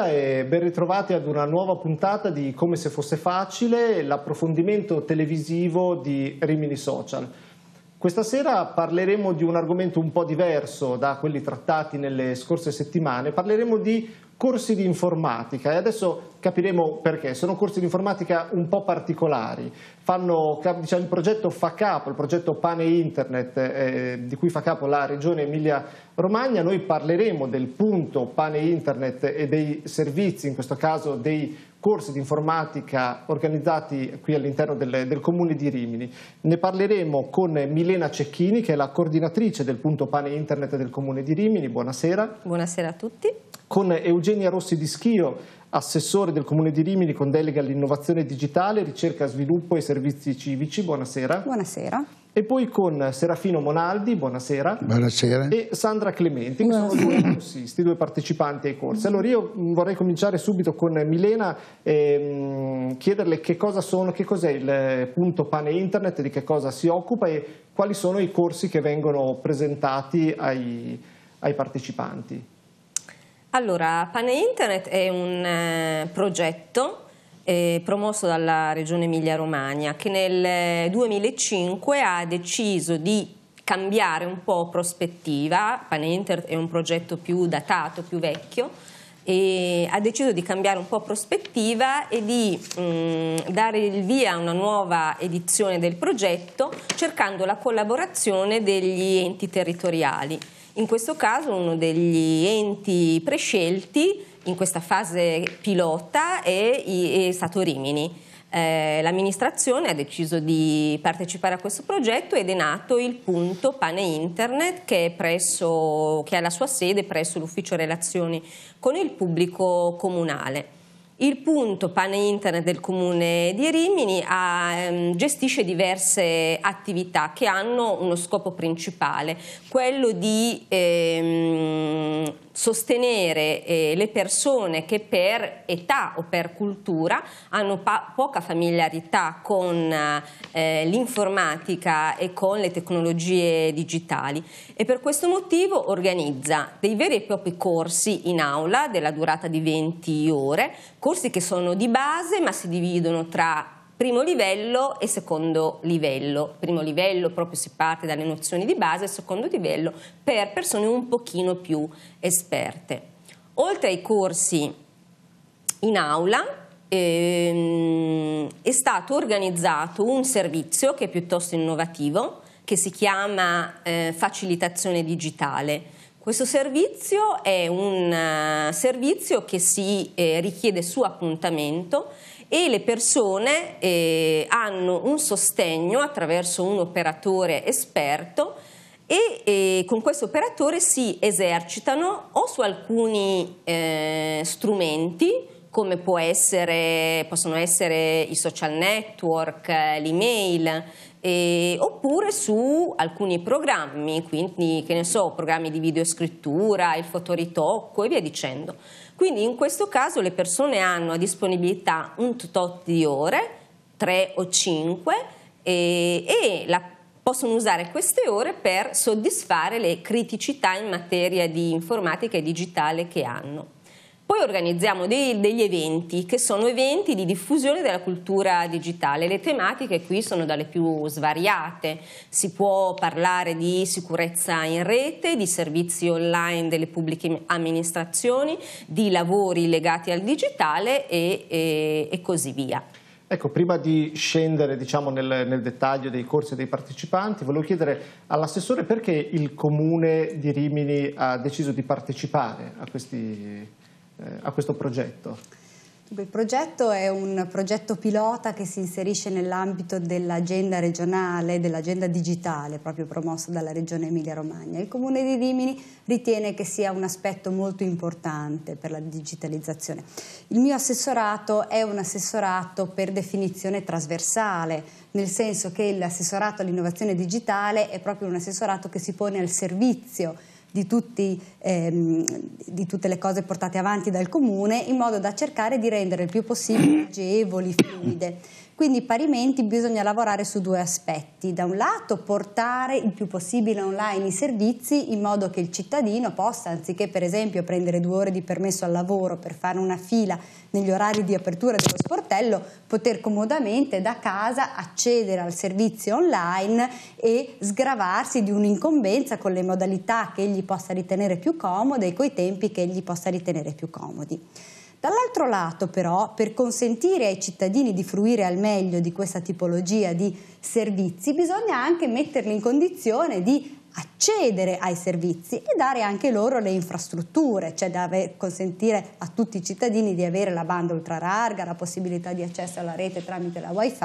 buonasera e ben ritrovati ad una nuova puntata di Come se fosse facile, l'approfondimento televisivo di Rimini Social. Questa sera parleremo di un argomento un po' diverso da quelli trattati nelle scorse settimane, parleremo di corsi di informatica e adesso capiremo perché. Sono corsi di informatica un po' particolari. Fanno, diciamo, il progetto fa capo, il progetto Pane Internet, eh, di cui fa capo la regione Emilia-Romagna. Noi parleremo del punto Pane Internet e dei servizi, in questo caso dei corsi di informatica organizzati qui all'interno del, del, comune di Rimini. Ne parleremo con Milena Cecchini che è la coordinatrice del punto pane internet del comune di Rimini. Buonasera. Buonasera a tutti. Con Eugenia Rossi di Schio, assessore del comune di Rimini con delega all'innovazione digitale, ricerca, sviluppo e servizi civici. Buonasera. Buonasera e poi con Serafino Monaldi, buonasera, buonasera. e Sandra Clementi, che sono due corsisti, due partecipanti ai corsi. Allora io vorrei cominciare subito con Milena e mm, chiederle che cosa sono, che cos'è il eh, punto pane internet, di che cosa si occupa e quali sono i corsi che vengono presentati ai, ai partecipanti. Allora, Pane Internet è un eh, progetto eh, promosso dalla Regione Emilia-Romagna, che nel 2005 eh, ha deciso di cambiare un po' prospettiva, Panenter è un progetto più datato, più vecchio, e ha deciso di cambiare un po' prospettiva e di mh, mm, dare il via a una nuova edizione del progetto cercando la collaborazione degli enti territoriali. In questo caso uno degli enti prescelti in questa fase pilota è, è stato Rimini. Eh, l'amministrazione ha deciso di partecipare a questo progetto ed è nato il punto Pane Internet che, presso, che ha la sua sede presso l'ufficio relazioni con il pubblico comunale. Il punto Pane Internet del Comune di Rimini ha, ehm, gestisce diverse attività che hanno uno scopo principale, quello di ehm, sostenere eh, le persone che per età o per cultura hanno poca familiarità con eh, l'informatica e con le tecnologie digitali e per questo motivo organizza dei veri e propri corsi in aula della durata di 20 ore, corsi che sono di base ma si dividono tra primo livello e secondo livello. Primo livello proprio si parte dalle nozioni di base, e secondo livello per persone un pochino più esperte. Oltre ai corsi in aula ehm, è stato organizzato un servizio che è piuttosto innovativo che si chiama eh, facilitazione digitale. Questo servizio è un uh, servizio che si eh, richiede su appuntamento e le persone eh, hanno un sostegno attraverso un operatore esperto e eh, con questo operatore si esercitano o su alcuni eh, strumenti come essere, possono essere i social network, eh, l'email, eh, oppure su alcuni programmi, quindi che ne so, programmi di videoscrittura, il fotoritocco e via dicendo. Quindi in questo caso le persone hanno a disponibilità un tot di ore, 3 o 5, eh, e la, possono usare queste ore per soddisfare le criticità in materia di informatica e digitale che hanno. Poi organizziamo dei, degli eventi che sono eventi di diffusione della cultura digitale. Le tematiche qui sono dalle più svariate. Si può parlare di sicurezza in rete, di servizi online delle pubbliche amministrazioni, di lavori legati al digitale e, e, e così via. Ecco, prima di scendere diciamo, nel, nel, dettaglio dei corsi e dei partecipanti, volevo chiedere all'assessore perché il comune di Rimini ha deciso di partecipare a questi eh, a questo progetto? Il progetto è un progetto pilota che si inserisce nell'ambito dell'agenda regionale, dell'agenda digitale, proprio promossa dalla Regione Emilia-Romagna. Il Comune di Rimini ritiene che sia un aspetto molto importante per la digitalizzazione. Il mio assessorato è un assessorato per definizione trasversale, nel senso che l'assessorato all'innovazione digitale è proprio un assessorato che si pone al servizio di, tutti, ehm, di tutte le cose portate avanti dal comune in modo da cercare di rendere il più possibile agevoli, fluide. Quindi parimenti bisogna lavorare su due aspetti. Da un lato portare il più possibile online i servizi in modo che il cittadino possa, anziché per esempio prendere due ore di permesso al lavoro per fare una fila negli orari di apertura dello sportello, poter comodamente da casa accedere al servizio online e sgravarsi di un'incombenza con le modalità che egli possa ritenere più comode e coi tempi che egli possa ritenere più comodi. Dall'altro lato però, per consentire ai cittadini di fruire al meglio di questa tipologia di servizi, bisogna anche metterli in condizione di accedere ai servizi e dare anche loro le infrastrutture, cioè consentire a tutti i cittadini di avere la banda ultrararga, la possibilità di accesso alla rete tramite la wifi,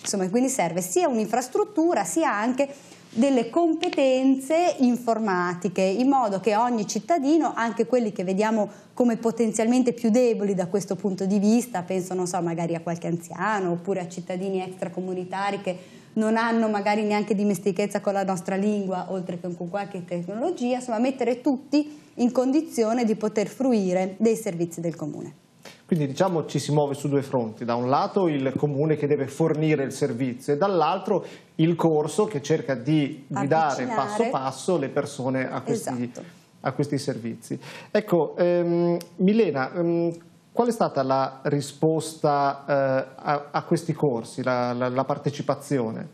insomma quindi serve sia un'infrastruttura sia anche delle competenze informatiche in modo che ogni cittadino, anche quelli che vediamo come potenzialmente più deboli da questo punto di vista, penso non so magari a qualche anziano oppure a cittadini extracomunitari che non hanno magari neanche dimestichezza con la nostra lingua, oltre che con qualche tecnologia, insomma mettere tutti in condizione di poter fruire dei servizi del comune. Quindi diciamo ci si muove su due fronti, da un lato il comune che deve fornire il servizio e dall'altro il corso che cerca di guidare passo passo le persone a questi, esatto. a questi servizi. Ecco, ehm, Milena, ehm, Qual è stata la risposta eh, a, a, questi corsi, la, la, la partecipazione?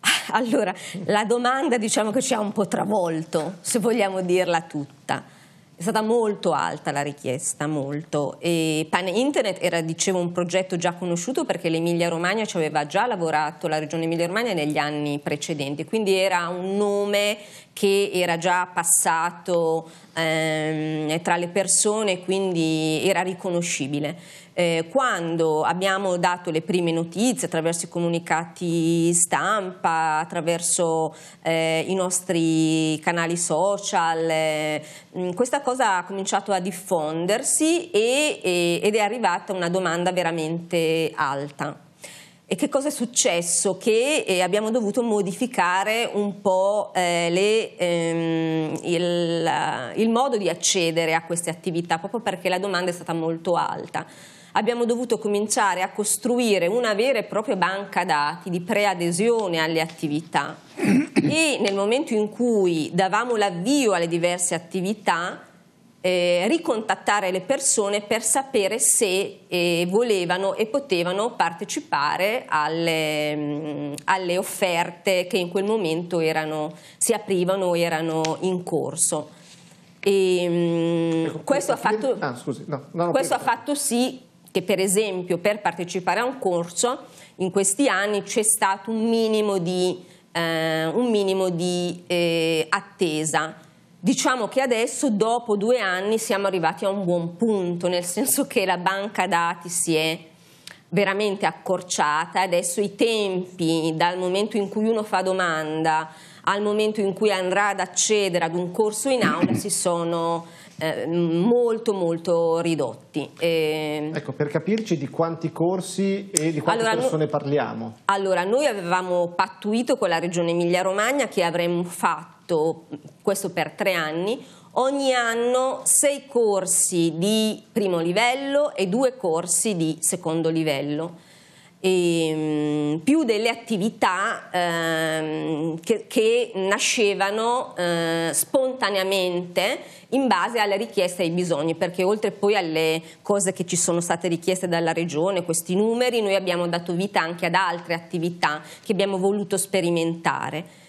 Allora, la domanda diciamo che ci ha un po' travolto, se vogliamo dirla tutta. È stata molto alta la richiesta, molto. E Pan Internet era, dicevo, un progetto già conosciuto perché l'Emilia Romagna ci aveva già lavorato, la regione Emilia Romagna, negli anni precedenti, quindi era un nome che era già passato ehm, tra le persone, quindi era riconoscibile. Eh, quando abbiamo dato le prime notizie attraverso i comunicati stampa, attraverso eh, i nostri canali social, eh, mm, questa cosa ha cominciato a diffondersi e, e, ed è arrivata una domanda veramente alta. E che cosa è successo? Che eh, abbiamo dovuto modificare un po' eh, le, ehm, il, il modo di accedere a queste attività, proprio perché la domanda è stata molto alta abbiamo dovuto cominciare a costruire una vera e propria banca dati di preadesione alle attività e nel momento in cui davamo l'avvio alle diverse attività eh, ricontattare le persone per sapere se eh, volevano e potevano partecipare alle, mh, mm, alle, offerte che in quel momento erano, si aprivano o erano in corso. E, mh, mm, ecco, questo, ha fatto, ah, scusi, no, no, questo ha fatto sì che per esempio per partecipare a un corso in questi anni c'è stato un minimo di, eh, un minimo di eh, attesa Diciamo che adesso, dopo due anni, siamo arrivati a un buon punto, nel senso che la banca dati si è veramente accorciata, adesso i tempi dal momento in cui uno fa domanda al momento in cui andrà ad accedere ad un corso in aula si sono eh, molto molto ridotti. E... Ehm, ecco, per capirci di quanti corsi e di quante allora, persone parliamo. Allora, noi avevamo pattuito con la Regione Emilia Romagna che avremmo fatto fatto questo per tre anni, ogni anno sei corsi di primo livello e due corsi di secondo livello. E, ehm, più delle attività ehm, che, che, nascevano eh, spontaneamente in base alle richieste e ai bisogni, perché oltre poi alle cose che ci sono state richieste dalla regione, questi numeri, noi abbiamo dato vita anche ad altre attività che abbiamo voluto sperimentare.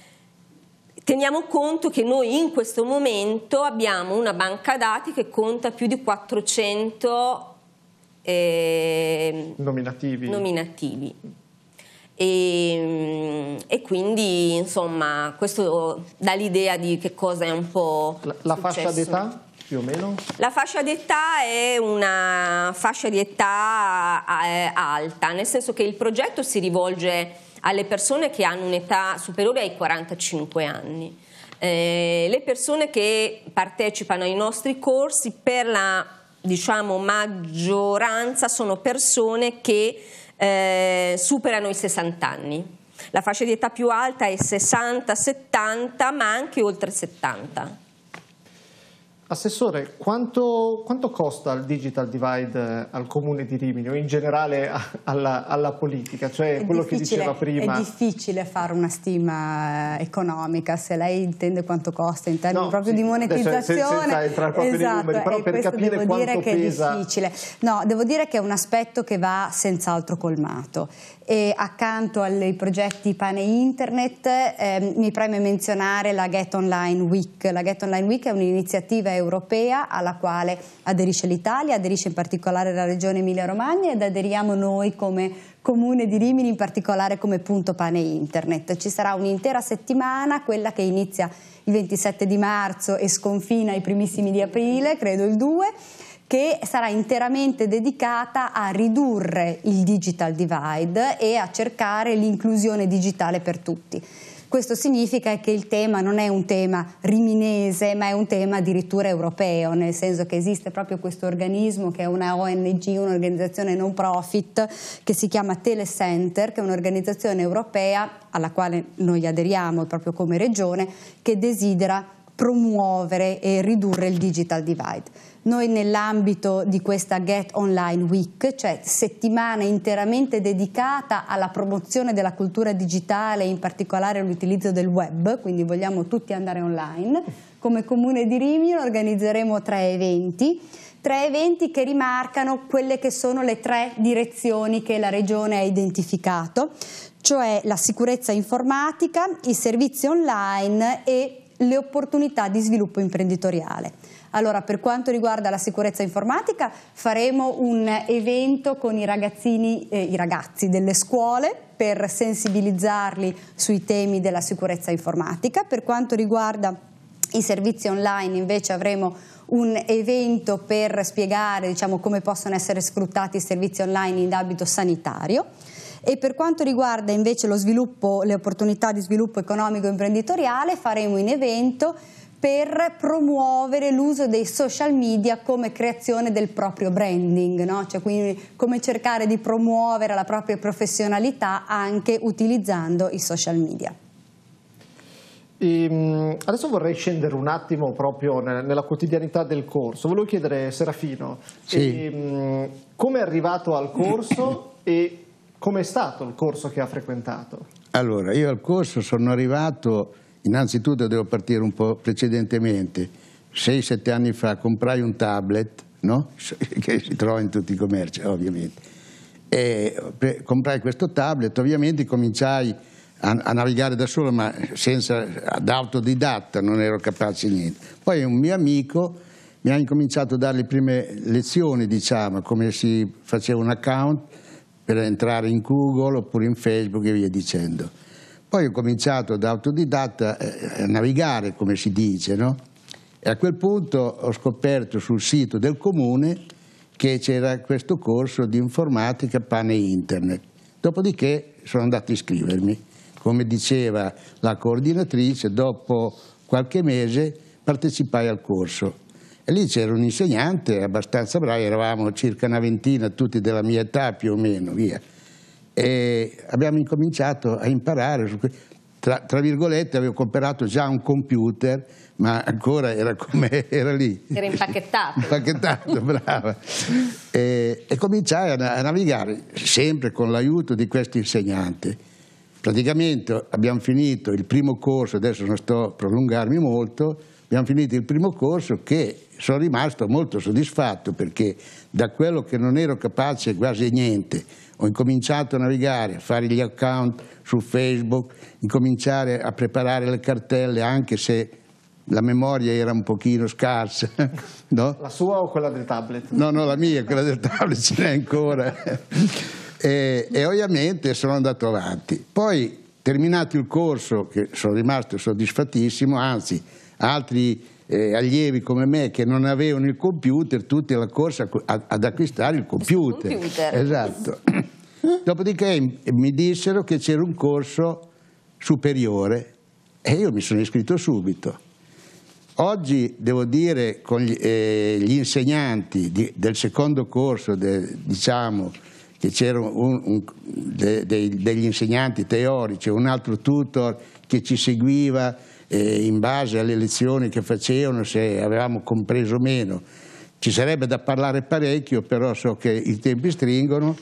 Teniamo conto che noi in questo momento abbiamo una banca dati che conta più di 400 eh, nominativi. nominativi. E, ehm, e, quindi insomma questo dà l'idea di che cosa è un po'... La, la fascia d'età? Più o meno? La fascia d'età è una fascia di età eh, alta, nel senso che il progetto si rivolge alle persone che hanno un'età superiore ai 45 anni. Eh, le persone che partecipano ai nostri corsi per la diciamo, maggioranza sono persone che eh, superano i 60 anni. La fascia di età più alta è 60-70 ma anche oltre 70. Assessore, quanto, quanto, costa il digital divide eh, al comune di Rimini o in generale alla, alla politica? Cioè è quello che diceva prima. È difficile fare una stima eh, economica, se lei intende quanto costa in termini no, proprio sì, di cioè, monetizzazione. Cioè, senza entrare proprio esatto, nei numeri, però per capire devo quanto che pesa... È difficile. No, devo dire che è un aspetto che va senz'altro colmato. E accanto ai progetti Pane Internet eh, mi preme menzionare la Get Online Week. La Get Online Week è un'iniziativa europea europea alla quale aderisce l'Italia, aderisce in particolare la regione Emilia-Romagna ed aderiamo noi come comune di Rimini, in particolare come punto pane internet. Ci sarà un'intera settimana, quella che inizia il 27 di marzo e sconfina i primissimi di aprile, credo il 2 che sarà interamente dedicata a ridurre il digital divide e a cercare l'inclusione digitale per tutti. Questo significa che il tema non è un tema riminese, ma è un tema addirittura europeo, nel senso che esiste proprio questo organismo che è una ONG, un'organizzazione non profit, che si chiama Telecenter, che è un'organizzazione europea alla quale noi aderiamo proprio come regione, che desidera promuovere e ridurre il digital divide. Noi nell'ambito di questa Get Online Week, cioè settimana interamente dedicata alla promozione della cultura digitale, in particolare all'utilizzo del web, quindi vogliamo tutti andare online, come Comune di Rimini organizzeremo tre eventi tre eventi che rimarcano quelle che sono le tre direzioni che la Regione ha identificato, cioè la sicurezza informatica, i servizi online e le opportunità di sviluppo imprenditoriale. Allora, per quanto riguarda la sicurezza informatica, faremo un evento con i ragazzini, eh, i ragazzi delle scuole per sensibilizzarli sui temi della sicurezza informatica. Per quanto riguarda i servizi online, invece, avremo un evento per spiegare diciamo, come possono essere sfruttati i servizi online in ambito sanitario. E per quanto riguarda invece lo sviluppo, le opportunità di sviluppo economico e imprenditoriale, faremo un evento per promuovere l'uso dei social media come creazione del proprio branding, no? cioè quindi come cercare di promuovere la propria professionalità anche utilizzando i social media. Ehm, adesso vorrei scendere un attimo proprio nella quotidianità del corso. Volevo chiedere, Serafino, sì. Ehm, come è arrivato al corso e come è stato il corso che ha frequentato? Allora, io al corso sono arrivato, innanzitutto devo partire un po' precedentemente, 6-7 anni fa comprai un tablet, no? che si trova in tutti i commerci ovviamente, e comprai questo tablet, ovviamente cominciai a, a navigare da solo ma senza, ad autodidatta, non ero capace di niente. Poi un mio amico mi ha incominciato a dare le prime lezioni, diciamo, come si faceva un account, per entrare in Google oppure in Facebook e via dicendo. Poi ho cominciato da autodidatta eh, a navigare, come si dice, no? E a quel punto ho scoperto sul sito del comune che c'era questo corso di informatica, pane internet. Dopodiché sono andato a iscrivermi. Come diceva la coordinatrice, dopo qualche mese partecipai al corso e lì c'era un insegnante abbastanza bravo, eravamo circa una ventina, tutti della mia età più o meno, via. E abbiamo incominciato a imparare. Tra, tra virgolette avevo comprato già un computer, ma ancora era come era lì. Era impacchettato. impacchettato, brava. E, e cominciai a, a navigare, sempre con l'aiuto di questo insegnante. Praticamente abbiamo finito il primo corso, adesso non sto a prolungarmi molto, abbiamo finito il primo corso che sono rimasto molto soddisfatto perché da quello che non ero capace quasi niente, ho incominciato a navigare, a fare gli account su Facebook, incominciare a preparare le cartelle anche se la memoria era un pochino scarsa. No? La sua o quella del tablet? No, no, la mia, quella del tablet ce n'è ancora. e, e ovviamente sono andato avanti. Poi, terminato il corso, che sono rimasto soddisfattissimo, anzi altri eh, allievi come me che non avevano il computer, tutti alla corsa a, ad acquistare il computer. Il computer. Esatto. Dopodiché eh, mi dissero che c'era un corso superiore e io mi sono iscritto subito. Oggi devo dire con gli, eh, gli insegnanti di, del secondo corso, de, diciamo che c'erano de, de, degli insegnanti teorici, un altro tutor che ci seguiva eh, in base alle lezioni che facevano, se avevamo compreso meno. Ci sarebbe da parlare parecchio, però so che i tempi stringono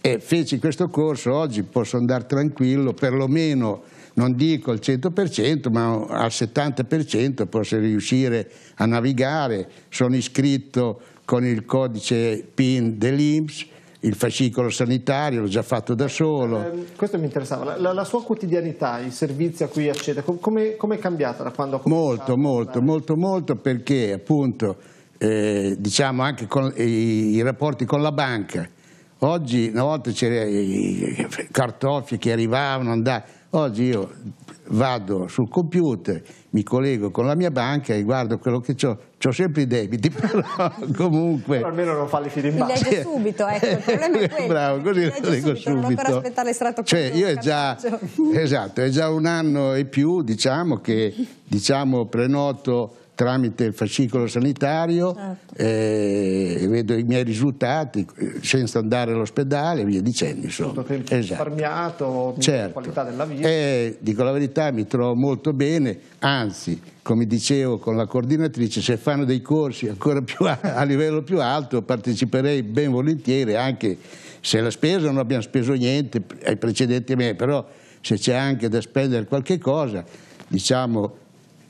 e feci questo corso, oggi posso andare tranquillo, perlomeno non dico al 100%, ma al 70% posso riuscire a navigare. Sono iscritto con il codice PIN dell'IMSS, il fascicolo sanitario, l'ho già fatto da solo. Eh, questo mi interessava, la, la, la, sua quotidianità, i servizi a cui accede, come com è cambiata da quando ha cominciato? Molto, molto, molto, molto perché appunto eh, diciamo anche con, eh, i rapporti con la banca. Oggi una volta c'erano i cartoffi che arrivavano, andavano. oggi io vado sul computer, mi collego con la mia banca e guardo quello che ho ho sempre i debiti, però comunque... Però almeno non fa le file in basso. legge subito, ecco, il eh, problema è quello. Bravo, così lo leggo subito, subito. Non ancora aspettare l'estratto Cioè, io è già, esatto, è già un anno e più, diciamo, che diciamo, prenoto tramite il fascicolo sanitario, certo. eh, vedo i miei risultati eh, senza andare all'ospedale e via dicendo. Insomma. Tutto esatto. risparmiato, certo. qualità della vita. E, eh, dico la verità, mi trovo molto bene, anzi, come dicevo con la coordinatrice, se fanno dei corsi ancora più a, a livello più alto parteciperei ben volentieri, anche se la spesa non abbiamo speso niente ai precedenti me, però se c'è anche da spendere qualche cosa, diciamo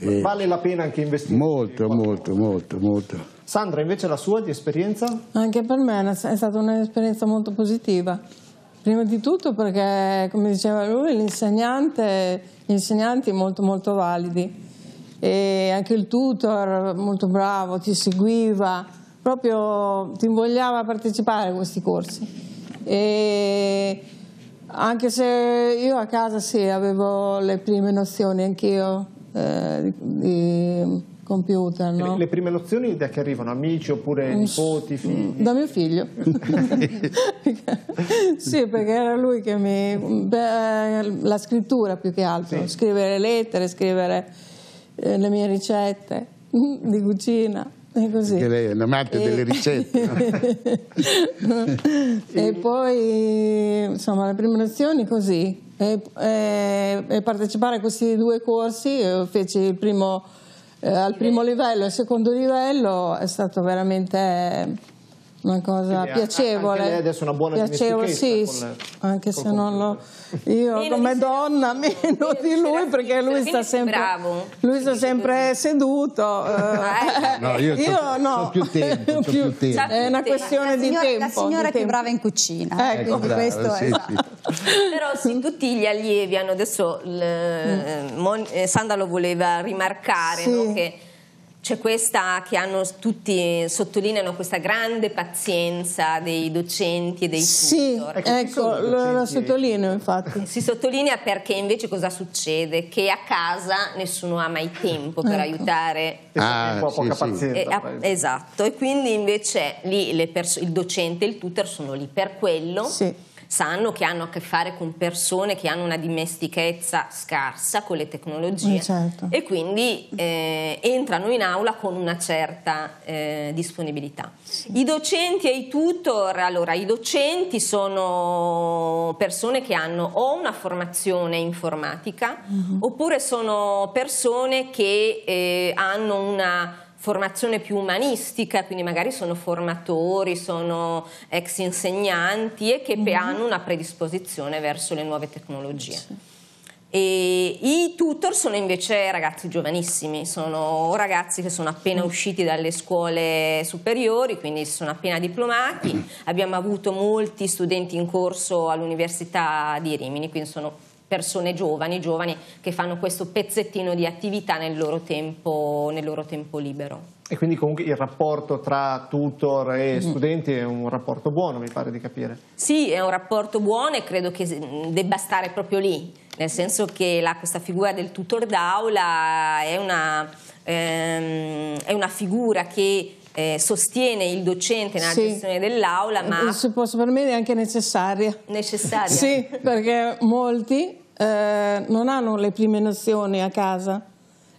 eh, vale la pena anche investire? Molto, molto, molto, molto. Sandra, invece la sua di esperienza? Anche per me è stata un'esperienza molto positiva. Prima di tutto perché, come diceva lui, l'insegnante, gli insegnanti molto molto validi e anche il tutor molto bravo, ti seguiva, proprio ti invogliava a partecipare a questi corsi. E anche se io a casa sì, avevo le prime nozioni anch'io eh, di computer. No? Le, le, prime nozioni da che arrivano? Amici oppure mm, nipoti, mm, figli? Da mio figlio. sì, perché era lui che mi... Beh, la scrittura più che altro, sì. scrivere lettere, scrivere eh, le mie ricette di cucina è così. Perché lei è un'amante e... delle ricette. No? e poi, insomma, le prime lezioni così. E, e, e, partecipare a questi due corsi, eh, feci il primo, eh, al primo livello e al secondo livello, è stato veramente una cosa Quindi piacevole. Anche lei adesso una buona piacevole, sì, con, anche se non lo io meno come donna meno di lui perché lui sta sempre bravo. lui sta sempre seduto. Eh. no, io, io no, so più tempo, so più tempo. È una questione di signora, tempo. La signora che è brava in cucina. Eh, ecco, brava, questo sì, è. Sì. Però sì, tutti gli allievi hanno adesso mm. Mon, eh, Sandalo voleva rimarcare sì. no, che c'è questa che hanno, tutti sottolineano questa grande pazienza dei docenti e dei tutor. Sì, ecco, ecco lo, lo sottolineo infatti. Si sottolinea perché invece cosa succede? Che a casa nessuno ha mai tempo per ecco. aiutare. Ah, po poca sì, pazienza. Eh, sì. esatto, e quindi invece lì pers- il docente e il tutor sono lì per quello. Sì sanno che hanno a che fare con persone che hanno una dimestichezza scarsa con le tecnologie eh, certo. e quindi eh, entrano in aula con una certa eh, disponibilità. Sì. I docenti e i tutor, allora i docenti sono persone che hanno o una formazione informatica mm-hmm. oppure sono persone che eh, hanno una formazione più umanistica, quindi magari sono formatori, sono ex insegnanti e che mm-hmm. hanno una predisposizione verso le nuove tecnologie. Sì. E I tutor sono invece ragazzi giovanissimi, sono ragazzi che sono appena mm. usciti dalle scuole superiori, quindi sono appena diplomati. Abbiamo avuto molti studenti in corso all'Università di Rimini, quindi sono persone giovani, giovani che fanno questo pezzettino di attività nel loro tempo, nel loro tempo libero. E quindi comunque il rapporto tra tutor e mm. studenti è un rapporto buono, mi pare di capire. Sì, è un rapporto buono e credo che debba stare proprio lì, nel senso che la, questa figura del tutor d'aula è una, ehm, è una figura che eh, sostiene il docente nella sì. gestione dell'aula, eh, ma... Eh, Se posso, per me è anche necessaria. Necessaria? sì, perché molti eh, non hanno le prime nozioni a casa.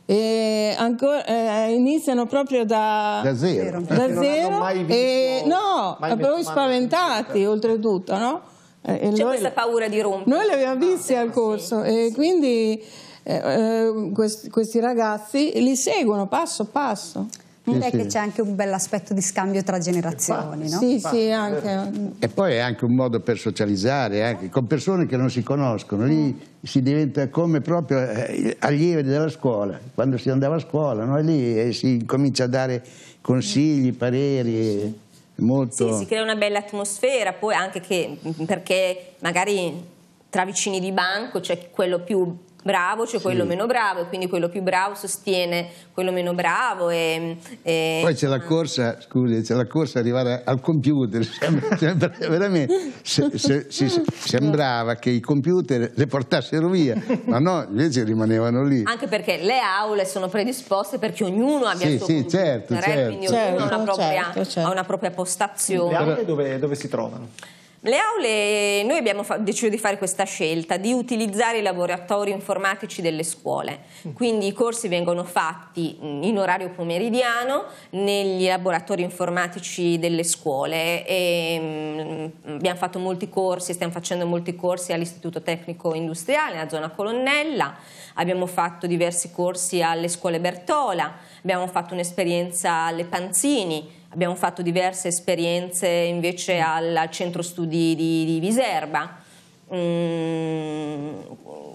E ancora, eh, iniziano proprio da, da zero, da zero mai visto, e no, mai poi spaventati oltretutto, no? Eh, C'è questa paura di rompere. Noi li abbiamo visti ah, al corso sì, e sì. quindi eh, eh questi, questi, ragazzi li seguono passo passo. Direi sì, che c'è anche un bel aspetto di scambio tra generazioni, no? Sì, fa. sì, anche. Eh, e poi è anche un modo per socializzare, anche con persone che non si conoscono. Lì mm. si diventa come proprio eh, allievi della scuola, quando si andava a scuola, no? E lì eh, si comincia a dare consigli, pareri. Sì. Molto... Sì, si crea una bella atmosfera, poi anche che, perché magari tra vicini di banco c'è cioè quello più bravo, c'è cioè quello meno bravo, quindi quello più bravo sostiene quello meno bravo. E, e... Poi c'è la ah. corsa, scusi, c'è la corsa arrivare al computer, veramente se, se, se, sembrava che i computer le portassero via, ma no, invece rimanevano lì. Anche perché le aule sono predisposte perché ognuno abbia sì, il suo sì, computer, certo, certo. quindi certo, ognuno certo, ha, una certo, propria, certo, certo. ha, una propria, postazione. Le aule dove, dove si trovano? Le aule, noi abbiamo deciso di fare questa scelta, di utilizzare i laboratori informatici delle scuole, mm. quindi i corsi vengono fatti mm, in orario pomeridiano negli laboratori informatici delle scuole e, mh, mm, abbiamo fatto molti corsi, stiamo facendo molti corsi all'Istituto Tecnico Industriale, nella zona Colonnella, abbiamo fatto diversi corsi alle scuole Bertola, abbiamo fatto un'esperienza alle Panzini, abbiamo fatto diverse esperienze invece mm. al, al centro studi di, di Viserba. Mm,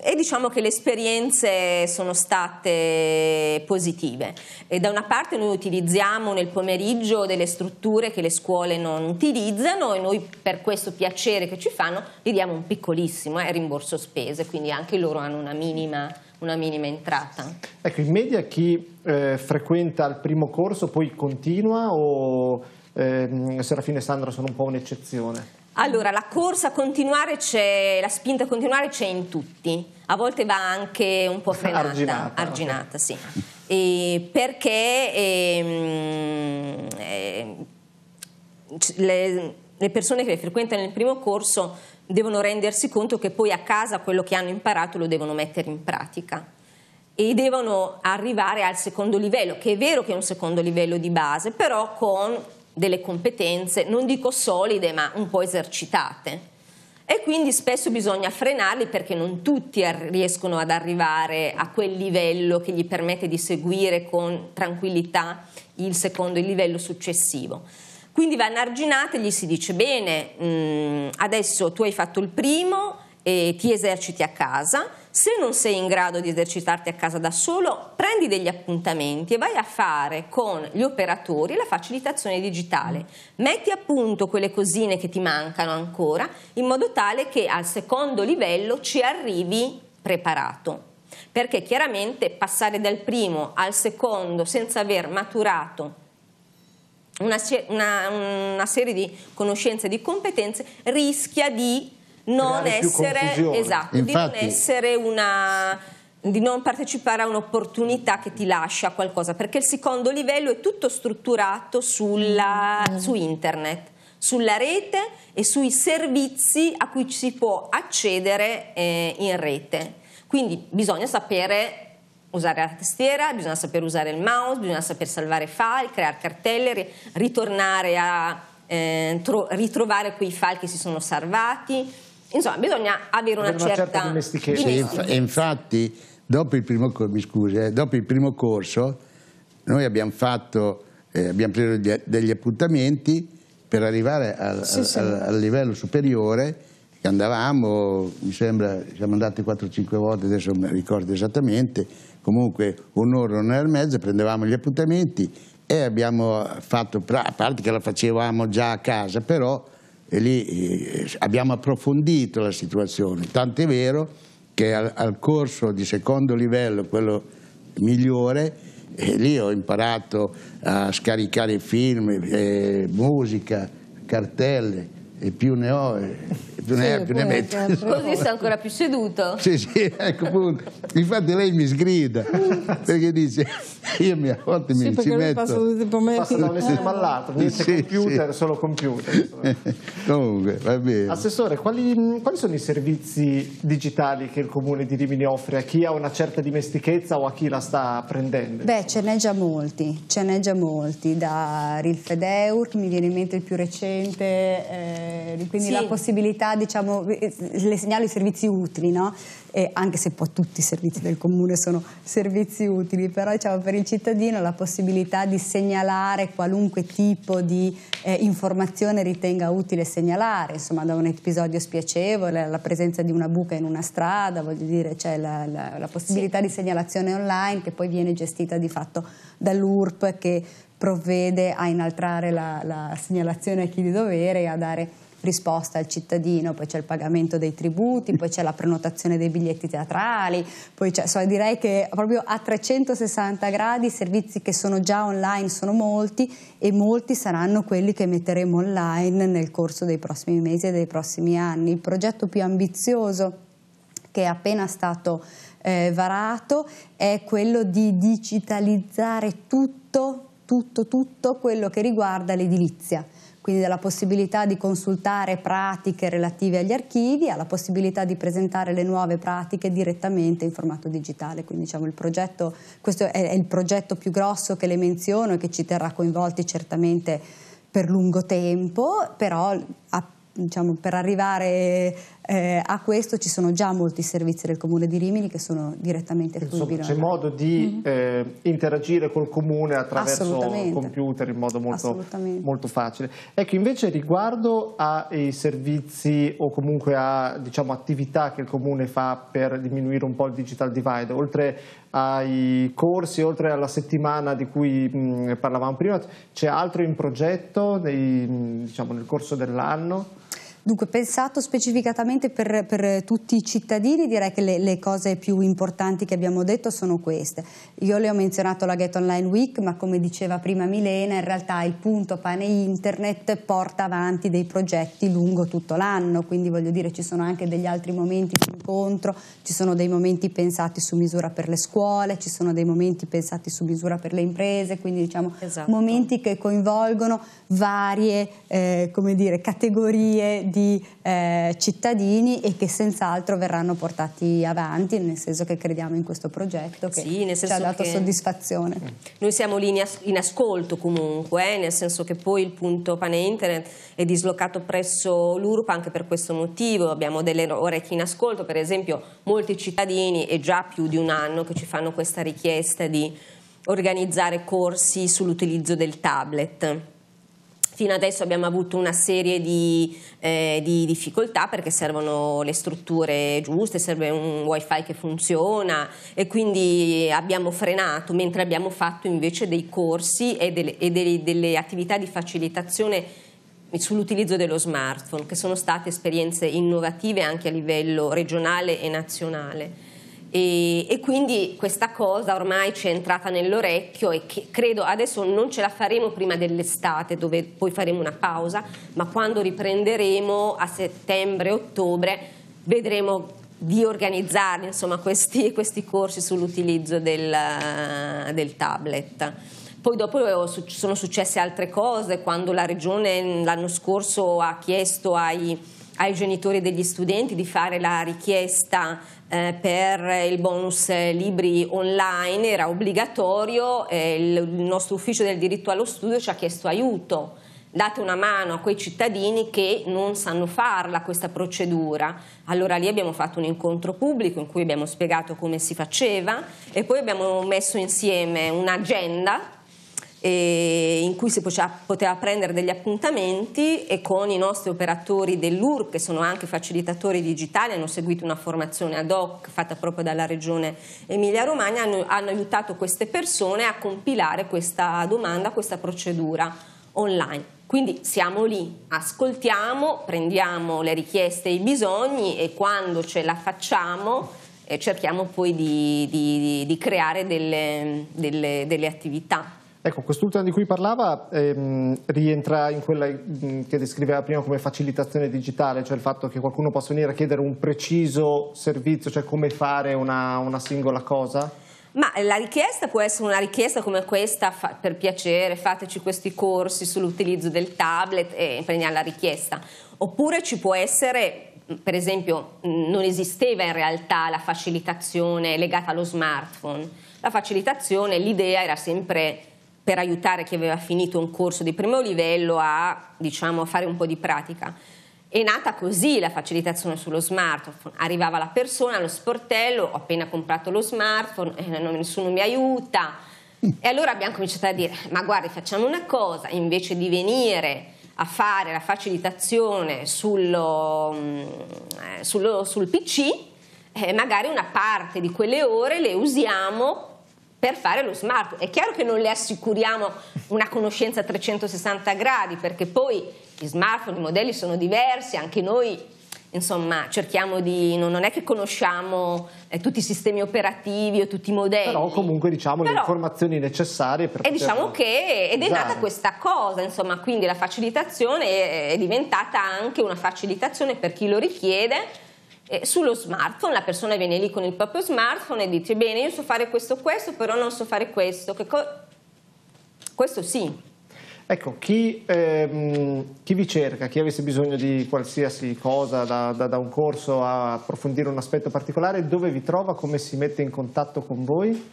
e diciamo che le esperienze sono state positive. E da una parte noi utilizziamo nel pomeriggio delle strutture che le scuole non utilizzano e noi per questo piacere che ci fanno gli diamo un piccolissimo eh, rimborso spese, quindi anche loro hanno una minima una minima entrata. Ecco, in media chi eh, frequenta il primo corso poi continua o eh, Serafine e Sandra sono un po' un'eccezione? Allora, la corsa a continuare c'è, la spinta a continuare c'è in tutti, a volte va anche un po' frenata, arginata, arginata okay. sì. E perché ehm, eh, le, le persone che frequentano il primo corso devono rendersi conto che poi a casa quello che hanno imparato lo devono mettere in pratica e devono arrivare al secondo livello, che è vero che è un secondo livello di base, però con delle competenze, non dico solide, ma un po' esercitate. E quindi spesso bisogna frenarli perché non tutti riescono ad arrivare a quel livello che gli permette di seguire con tranquillità il secondo il livello successivo. Quindi vanno arginate e gli si dice bene, mh, mm, adesso tu hai fatto il primo e ti eserciti a casa, se non sei in grado di esercitarti a casa da solo, prendi degli appuntamenti e vai a fare con gli operatori la facilitazione digitale. Metti a punto quelle cosine che ti mancano ancora in modo tale che al secondo livello ci arrivi preparato. Perché chiaramente passare dal primo al secondo senza aver maturato una, una, una serie di conoscenze e di competenze rischia di non essere, esatto, Infatti, di non essere una di non partecipare a un'opportunità che ti lascia qualcosa, perché il secondo livello è tutto strutturato sulla, mm. su internet, sulla rete e sui servizi a cui si può accedere eh, in rete. Quindi bisogna sapere usare la tastiera, bisogna saper usare il mouse, bisogna saper salvare file, creare cartelle, ritornare a eh, tro- ritrovare quei file che si sono salvati. Insomma, bisogna avere una, avere certa, una certa dimestichezza. Inf- e infatti, dopo il, primo, mi scusi, eh, dopo il primo corso, noi abbiamo, fatto, eh, abbiamo preso degli, degli, appuntamenti per arrivare al, sì, al, sì. al, al livello superiore andavamo, mi sembra, siamo andati 4-5 volte, adesso non mi ricordo esattamente, comunque un'ora, un'ora e mezza, prendevamo gli appuntamenti e abbiamo fatto, a parte che la facevamo già a casa, però lì eh, abbiamo approfondito la situazione, tant'è vero che al, al corso di secondo livello, quello migliore, e eh, lì ho imparato a scaricare film, eh, musica, cartelle e più ne ho più ne, sì, più ne mette. Così sta ancora più seduto. Sì, sì, ecco appunto. Infatti lei mi sgrida perché dice io mi, a volte mi sì, ci metto. Passa, passa da un estremo all'altro, niente sì, computer, sì. solo computer. Comunque, va bene. Assessore, quali, quali sono i servizi digitali che il comune di Rimini offre a chi ha una certa dimestichezza o a chi la sta prendendo? Beh, ce n'è già molti, ce n'è già molti, da Rilfedeur, mi viene in mente il più recente, eh, quindi sì. la possibilità diciamo, le segnalo i servizi utili, no? E anche se poi tutti i servizi del comune sono servizi utili, però diciamo, per il cittadino la possibilità di segnalare qualunque tipo di eh, informazione ritenga utile segnalare, insomma da un episodio spiacevole alla presenza di una buca in una strada, voglio dire c'è cioè la, la, la, possibilità sì. di segnalazione online che poi viene gestita di fatto dall'URP che provvede a inaltrare la, la segnalazione a chi di dovere e a dare risposta al cittadino, poi c'è il pagamento dei tributi, poi c'è la prenotazione dei biglietti teatrali, poi c'è, so, direi che proprio a 360 gradi i servizi che sono già online sono molti e molti saranno quelli che metteremo online nel corso dei prossimi mesi e dei prossimi anni. Il progetto più ambizioso che è appena stato eh, varato è quello di digitalizzare tutto, tutto, tutto quello che riguarda l'edilizia quindi dalla possibilità di consultare pratiche relative agli archivi alla possibilità di presentare le nuove pratiche direttamente in formato digitale. Quindi diciamo, il progetto, questo è, è il progetto più grosso che le menziono e che ci terrà coinvolti certamente per lungo tempo, però a, diciamo, per arrivare eh, a questo ci sono già molti servizi del Comune di Rimini che sono direttamente fruibili. C'è modo di mm -hmm. eh, interagire col Comune attraverso il computer in modo molto, molto, facile. Ecco, invece riguardo ai eh, servizi o comunque a diciamo, attività che il Comune fa per diminuire un po' il digital divide, oltre ai corsi, oltre alla settimana di cui mh, parlavamo prima, c'è altro in progetto nei, diciamo, nel corso dell'anno? Dunque, pensato specificatamente per, per tutti i cittadini, direi che le, le, cose più importanti che abbiamo detto sono queste. Io le ho menzionato la Get Online Week, ma come diceva prima Milena, in realtà il punto pane internet porta avanti dei progetti lungo tutto l'anno, quindi voglio dire ci sono anche degli altri momenti di incontro, ci sono dei momenti pensati su misura per le scuole, ci sono dei momenti pensati su misura per le imprese, quindi diciamo esatto. momenti che coinvolgono varie eh, dire, categorie di di eh, cittadini e che senz'altro verranno portati avanti, nel senso che crediamo in questo progetto che sì, ci ha dato soddisfazione. Mm. Noi siamo lì in ascolto comunque, eh, nel senso che poi il punto pane internet è dislocato presso l'URPA anche per questo motivo, abbiamo delle orecchie in ascolto, per esempio molti cittadini è già più di un anno che ci fanno questa richiesta di organizzare corsi sull'utilizzo del tablet Fino adesso abbiamo avuto una serie di, eh, di, difficoltà perché servono le strutture giuste, serve un wifi che funziona e quindi abbiamo frenato mentre abbiamo fatto invece dei corsi e delle, e delle, delle attività di facilitazione sull'utilizzo dello smartphone che sono state esperienze innovative anche a livello regionale e nazionale. E, e, quindi questa cosa ormai ci è entrata nell'orecchio e credo adesso non ce la faremo prima dell'estate dove poi faremo una pausa, ma quando riprenderemo a settembre-ottobre vedremo di organizzare insomma, questi, questi, corsi sull'utilizzo del, del tablet. Poi dopo sono successe altre cose, quando la Regione l'anno scorso ha chiesto ai ai genitori degli studenti di fare la richiesta eh, per il bonus eh, libri online, era obbligatorio, eh, il nostro ufficio del diritto allo studio ci ha chiesto aiuto date una mano a quei cittadini che non sanno farla questa procedura. Allora lì abbiamo fatto un incontro pubblico in cui abbiamo spiegato come si faceva e poi abbiamo messo insieme un'agenda in cui si poteva prendere degli appuntamenti e con i nostri operatori dell'URP, che sono anche facilitatori digitali, hanno seguito una formazione ad hoc fatta proprio dalla regione Emilia-Romagna, hanno, hanno aiutato queste persone a compilare questa domanda, questa procedura online. Quindi siamo lì, ascoltiamo, prendiamo le richieste e i bisogni e quando ce la facciamo eh, cerchiamo poi di, di, di creare delle, delle, delle attività. Ecco, quest'ultima di cui parlava ehm, rientra in quella mm, che descriveva prima come facilitazione digitale, cioè il fatto che qualcuno possa venire a chiedere un preciso servizio, cioè come fare una, una singola cosa? Ma la richiesta può essere una richiesta come questa, fa, per piacere fateci questi corsi sull'utilizzo del tablet e prendiamo la richiesta. Oppure ci può essere, mm, per esempio, mm, non esisteva in realtà la facilitazione legata allo smartphone. La facilitazione, l'idea era sempre per aiutare chi aveva finito un corso di primo livello a diciamo, fare un po' di pratica. È nata così la facilitazione sullo smartphone. Arrivava la persona allo sportello, ho appena comprato lo smartphone, eh, nessuno mi aiuta. Mm. E allora abbiamo cominciato a dire, ma guardi, facciamo una cosa, invece di venire a fare la facilitazione sullo, mm, eh, sullo, sul PC, eh, magari una parte di quelle ore le usiamo per fare lo smart. È chiaro che non le assicuriamo una conoscenza a 360 gradi perché poi gli smartphone, i modelli sono diversi, anche noi insomma cerchiamo di non, è che conosciamo eh, tutti i sistemi operativi o tutti i modelli però comunque diciamo però, le informazioni necessarie per e diciamo che ed è nata questa cosa insomma quindi la facilitazione è, è diventata anche una facilitazione per chi lo richiede eh, sullo smartphone, la persona viene lì con il proprio smartphone e dice bene io so fare questo, questo, però non so fare questo. Co- questo sì. Ecco, chi, ehm, chi, vi cerca, chi avesse bisogno di qualsiasi cosa, da, da, da, un corso a approfondire un aspetto particolare, dove vi trova, come si mette in contatto con voi?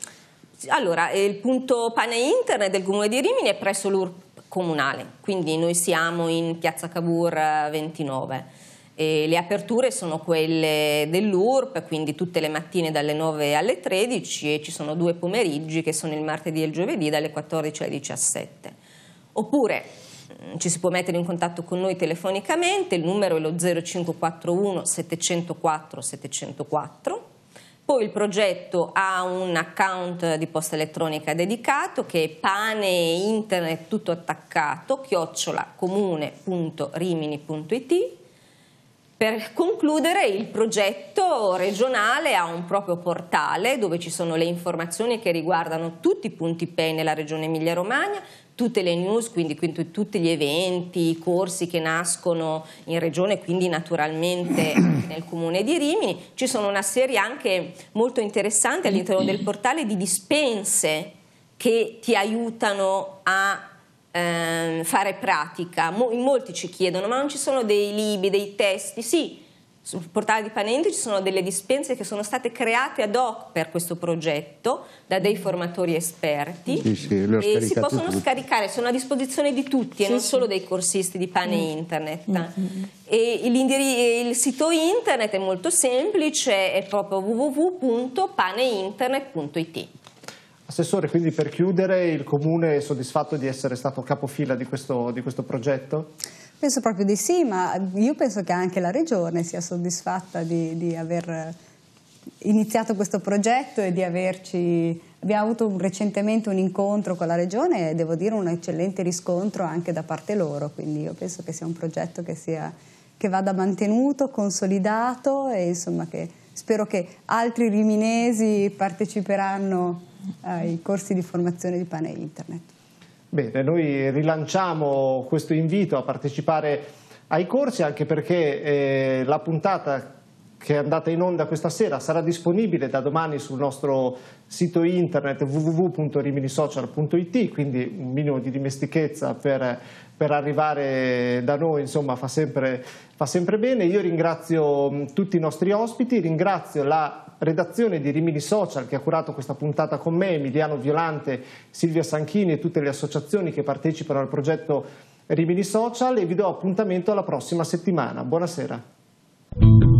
Allora, eh, il punto pane internet del comune di Rimini è presso l'URP comunale, quindi noi siamo in piazza Cavour 29. Eh, e le aperture sono quelle dell'URP, quindi tutte le mattine dalle 9 alle 13 e ci sono due pomeriggi che sono il martedì e il giovedì dalle 14 alle 17. Oppure mm, ci si può mettere in contatto con noi telefonicamente, il numero è lo 0541 704 704. Poi il progetto ha un account di posta elettronica dedicato che è pane internet tutto attaccato, chiocciolacomune.rimini.it per concludere il progetto regionale ha un proprio portale dove ci sono le informazioni che riguardano tutti i punti PEI nella regione Emilia-Romagna, tutte le news, quindi, quindi, tutti gli eventi, i corsi che nascono in regione, quindi naturalmente nel comune di Rimini. Ci sono una serie anche molto interessante all'interno del portale di dispense che ti aiutano a ehm, fare pratica. Mo- molti ci chiedono, ma non ci sono dei libri, dei testi? Sì, sul portale di Panente ci sono delle dispense che sono state create ad hoc per questo progetto da dei formatori esperti sì, sì, e si possono tutti. scaricare, sono a disposizione di tutti sì, e non solo dei corsisti di pane mm. internet. Mm-hmm. il, sito internet è molto semplice, è proprio www.paneinternet.it. Assessore, quindi per chiudere, il Comune è soddisfatto di essere stato capofila di questo, di questo progetto? Penso proprio di sì, ma io penso che anche la Regione sia soddisfatta di, di aver iniziato questo progetto e di averci... Abbiamo avuto un, recentemente un incontro con la Regione e devo dire un eccellente riscontro anche da parte loro, quindi io penso che sia un progetto che, sia, che vada mantenuto, consolidato e insomma che spero che altri riminesi parteciperanno ai corsi di formazione di pane internet. Bene, noi rilanciamo questo invito a partecipare ai corsi anche perché eh, la puntata che è andata in onda questa sera sarà disponibile da domani sul nostro sito internet www.riminisocial.it quindi un minimo di dimestichezza per, per arrivare da noi insomma fa sempre, fa sempre bene io ringrazio mm, tutti i nostri ospiti ringrazio la redazione di Rimini Social che ha curato questa puntata con me, Emiliano Violante, Silvia Sanchini e tutte le associazioni che partecipano al progetto Rimini Social e vi do appuntamento alla prossima settimana. Buonasera.